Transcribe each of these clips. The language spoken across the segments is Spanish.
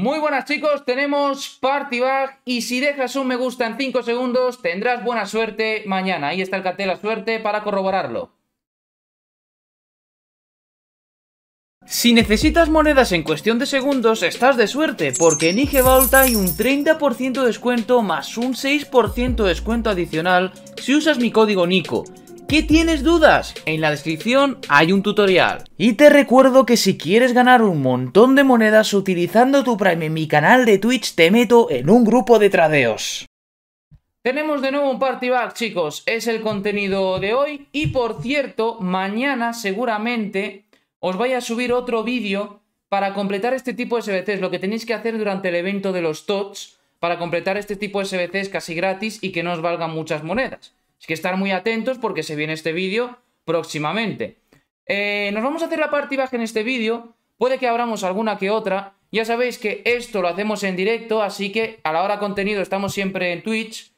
Muy buenas chicos, tenemos party Bag y si dejas un me gusta en 5 segundos tendrás buena suerte mañana. Ahí está el cartel a suerte para corroborarlo. Si necesitas monedas en cuestión de segundos, estás de suerte, porque en IG hay un 30% de descuento más un 6% de descuento adicional si usas mi código NICO. ¿Qué tienes dudas? En la descripción hay un tutorial. Y te recuerdo que si quieres ganar un montón de monedas utilizando tu Prime en mi canal de Twitch, te meto en un grupo de tradeos. Tenemos de nuevo un party back, chicos. Es el contenido de hoy. Y por cierto, mañana seguramente os voy a subir otro vídeo para completar este tipo de SBCs. Lo que tenéis que hacer durante el evento de los TOTS para completar este tipo de SBCs casi gratis y que no os valgan muchas monedas. Así que estar muy atentos porque se viene este vídeo próximamente. Eh, nos vamos a hacer la parte baja en este vídeo. Puede que abramos alguna que otra. Ya sabéis que esto lo hacemos en directo, así que a la hora de contenido estamos siempre en Twitch.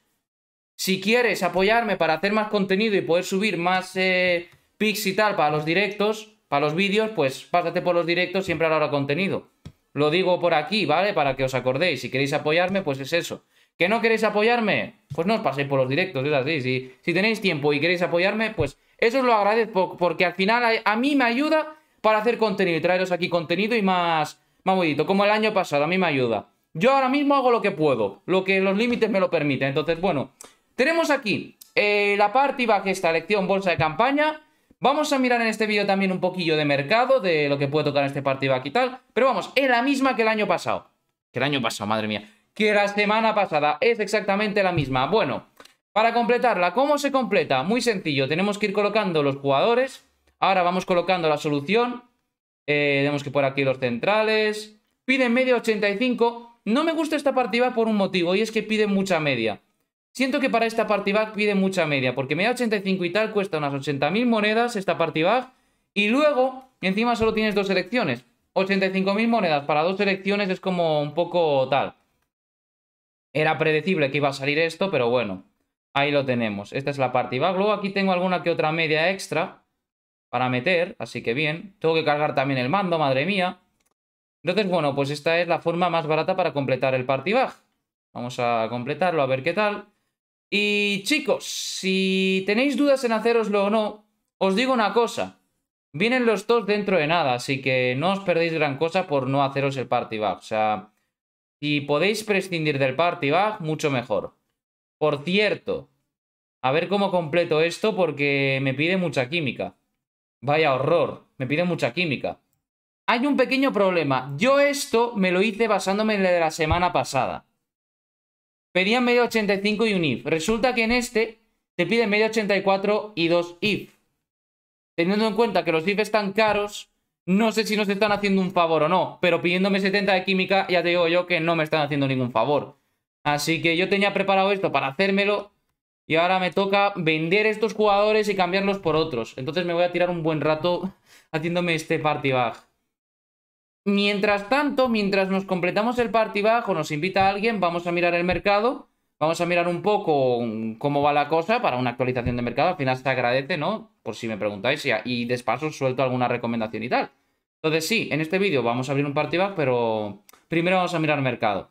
Si quieres apoyarme para hacer más contenido y poder subir más eh, pics y tal para los directos, para los vídeos, pues pásate por los directos siempre a la hora de contenido. Lo digo por aquí, ¿vale? Para que os acordéis. Si queréis apoyarme, pues es eso. ¿Que no queréis apoyarme? Pues no os paséis por los directos, de así. Si, si tenéis tiempo y queréis apoyarme, pues eso os lo agradezco porque al final a, mí me ayuda para hacer contenido y traeros aquí contenido y más, más bonito, como el año pasado, a mí me ayuda. Yo ahora mismo hago lo que puedo, lo que los límites me lo permiten. Entonces, bueno, tenemos aquí eh, la parte baja esta elección bolsa de campaña. Vamos a mirar en este vídeo también un poquillo de mercado, de lo que puede tocar este partido aquí y tal. Pero vamos, es la misma que el año pasado. Que el año pasado, madre mía. Que la semana pasada es exactamente la misma. Bueno, para completarla, ¿cómo se completa? Muy sencillo, tenemos que ir colocando los jugadores. Ahora vamos colocando la solución. Eh, tenemos que poner aquí los centrales. Piden media 85. No me gusta esta partida por un motivo, y es que piden mucha media. Siento que para esta party pide mucha media, porque media 85 y tal cuesta unas 80.000 monedas esta party y luego encima solo tienes dos selecciones. 85.000 monedas para dos elecciones es como un poco tal. Era predecible que iba a salir esto, pero bueno, ahí lo tenemos. Esta es la party Luego aquí tengo alguna que otra media extra para meter, así que bien. Tengo que cargar también el mando, madre mía. Entonces, bueno, pues esta es la forma más barata para completar el party Vamos a completarlo, a ver qué tal. Y chicos, si tenéis dudas en haceroslo o no, os digo una cosa. Vienen los dos dentro de nada, así que no os perdéis gran cosa por no haceros el party bag. O sea, si podéis prescindir del party bag, mucho mejor. Por cierto, a ver cómo completo esto porque me pide mucha química. Vaya horror, me pide mucha química. Hay un pequeño problema. Yo esto me lo hice basándome en la de la semana pasada. Pedían medio 85 y un if. Resulta que en este te piden medio 84 y dos if. Teniendo en cuenta que los if están caros, no sé si nos están haciendo un favor o no, pero pidiéndome 70 de química, ya te digo yo que no me están haciendo ningún favor. Así que yo tenía preparado esto para hacérmelo y ahora me toca vender estos jugadores y cambiarlos por otros. Entonces me voy a tirar un buen rato haciéndome este party bag. Mientras tanto, mientras nos completamos el party bajo, nos invita a alguien, vamos a mirar el mercado, vamos a mirar un poco cómo va la cosa para una actualización de mercado. Al final se agradece, ¿no? Por si me preguntáis y, despacio suelto alguna recomendación y tal. Entonces sí, en este vídeo vamos a abrir un party back, pero primero vamos a mirar el mercado.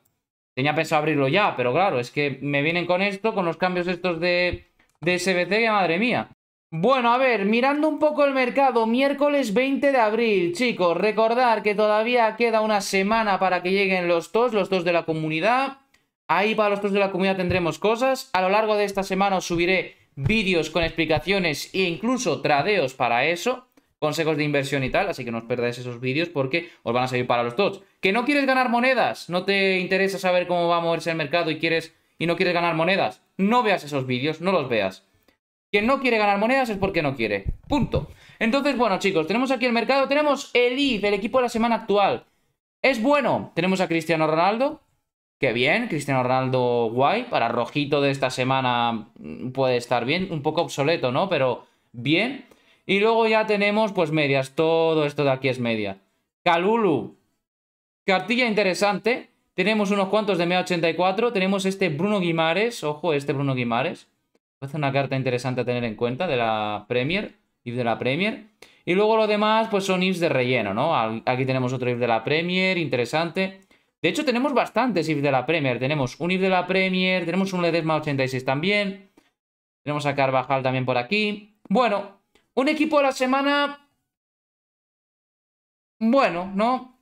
Tenía pensado abrirlo ya, pero claro, es que me vienen con esto, con los cambios estos de, de SBC, madre mía. Bueno, a ver, mirando un poco el mercado, miércoles 20 de abril, chicos, recordar que todavía queda una semana para que lleguen los TOS, los TOTS de la comunidad. Ahí para los TOS de la comunidad tendremos cosas. A lo largo de esta semana os subiré vídeos con explicaciones e incluso tradeos para eso, consejos de inversión y tal, así que no os perdáis esos vídeos porque os van a servir para los TOTS. ¿Que no quieres ganar monedas? ¿No te interesa saber cómo va a moverse el mercado y, quieres, y no quieres ganar monedas? No veas esos vídeos, no los veas. Quien no quiere ganar monedas es porque no quiere. Punto. Entonces, bueno, chicos, tenemos aquí el mercado. Tenemos el IF, el equipo de la semana actual. Es bueno. Tenemos a Cristiano Ronaldo. Qué bien, Cristiano Ronaldo guay. Para rojito de esta semana mm, puede estar bien. Un poco obsoleto, ¿no? Pero bien. Y luego ya tenemos, pues, medias. Todo esto de aquí es media. Calulu. Cartilla interesante. Tenemos unos cuantos de mea 84 Tenemos este Bruno Guimares. Ojo, este Bruno Guimares ser una carta interesante a tener en cuenta de la Premier, y de la Premier. Y luego lo demás, pues son IFs de relleno, ¿no? Aquí tenemos otro IF de la Premier, interesante. De hecho, tenemos bastantes IF de la Premier. Tenemos un IF de la Premier, tenemos un Ledesma 86 también. Tenemos a Carvajal también por aquí. Bueno, un equipo de la semana... Bueno, ¿no?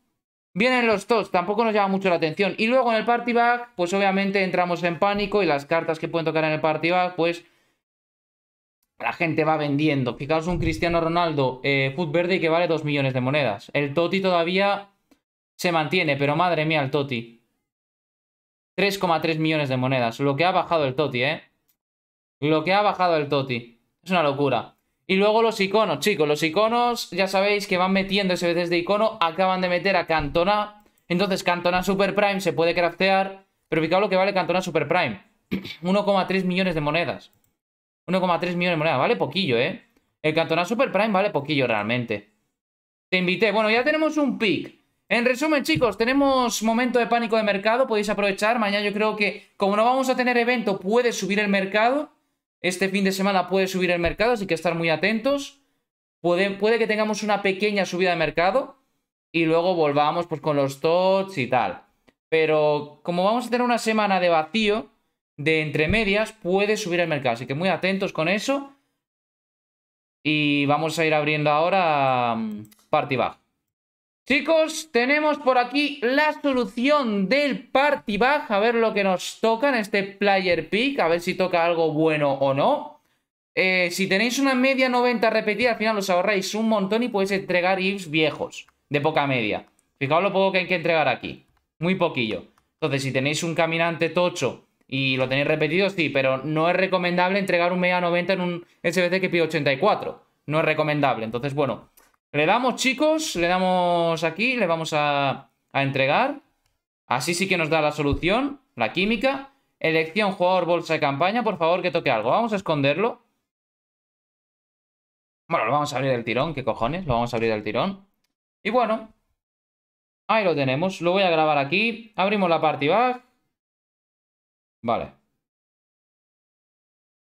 Vienen los TOTS, tampoco nos llama mucho la atención. Y luego en el Party Back, pues obviamente entramos en pánico y las cartas que pueden tocar en el Party Back, pues la gente va vendiendo. Fijaos un Cristiano Ronaldo, foot eh, Food Verde, que vale 2 millones de monedas. El Toti todavía se mantiene, pero madre mía el Toti. 3,3 millones de monedas. Lo que ha bajado el Toti, ¿eh? Lo que ha bajado el Toti. Es una locura. Y luego los iconos, chicos. Los iconos, ya sabéis que van metiendo ese de icono. Acaban de meter a Cantona. Entonces, Cantona Super Prime se puede craftear. Pero fijaos lo que vale Cantona Super Prime. 1,3 millones de monedas. 1,3 millones de monedas. Vale poquillo, ¿eh? El Cantona Super Prime vale poquillo realmente. Te invité. Bueno, ya tenemos un pick. En resumen, chicos, tenemos momento de pánico de mercado. Podéis aprovechar. Mañana yo creo que, como no vamos a tener evento, puede subir el mercado. Este fin de semana puede subir el mercado, así que estar muy atentos. Puede, que tengamos una pequeña subida de mercado y luego volvamos pues, con los tots y tal. Pero como vamos a tener una semana de vacío, de entre medias, puede subir el mercado. Así que muy atentos con eso. Y vamos a ir abriendo ahora mm, parte baja. Chicos, tenemos por aquí la solución del party baja. A ver lo que nos toca en este player pick. A ver si toca algo bueno o no. Eh, si tenéis una media 90 repetida, al final os ahorráis un montón y podéis entregar GIFs viejos. De poca media. Fijaos lo poco que hay que entregar aquí. Muy poquillo. Entonces, si tenéis un caminante tocho y lo tenéis repetido, sí, pero no es recomendable entregar un media 90 en un SBC que pide 84. No es recomendable. Entonces, bueno, le damos, chicos, le damos aquí, le vamos a, entregar. Así sí que nos da la solución, la química. Elección, jugador, bolsa de campaña. Por favor, que toque algo. Vamos a esconderlo. Bueno, lo vamos a abrir del tirón, qué cojones, lo vamos a abrir del tirón. Y bueno, ahí lo tenemos. Lo voy a grabar aquí. Abrimos la party back. Vale.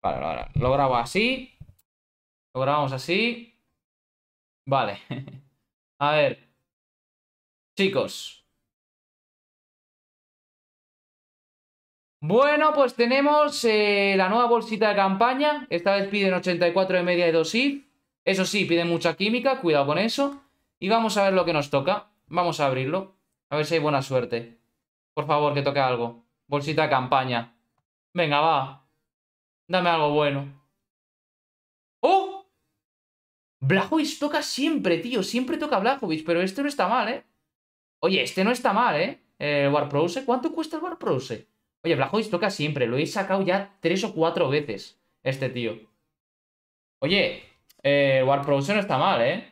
Vale, vale. Lo grabo así. Lo grabamos así. Vale. A ver. Chicos. Bueno, pues tenemos eh, la nueva bolsita de campaña. Esta vez piden 84 de media y 2 Eso sí, piden mucha química, cuidado con eso. Y vamos a ver lo que nos toca. Vamos a abrirlo. A ver si hay buena suerte. Por favor, que toque algo. Bolsita de campaña. Venga, va. Dame algo bueno. ¡Oh! Blajovic toca siempre, tío. Siempre toca Blajovic, pero este no está mal, ¿eh? Oye, este no está mal, ¿eh? eh Warprose. ¿Cuánto cuesta el Warprose? Oye, Blajovic toca siempre. Lo he sacado ya tres o cuatro veces, este tío. Oye, eh, Warprose no está mal, ¿eh?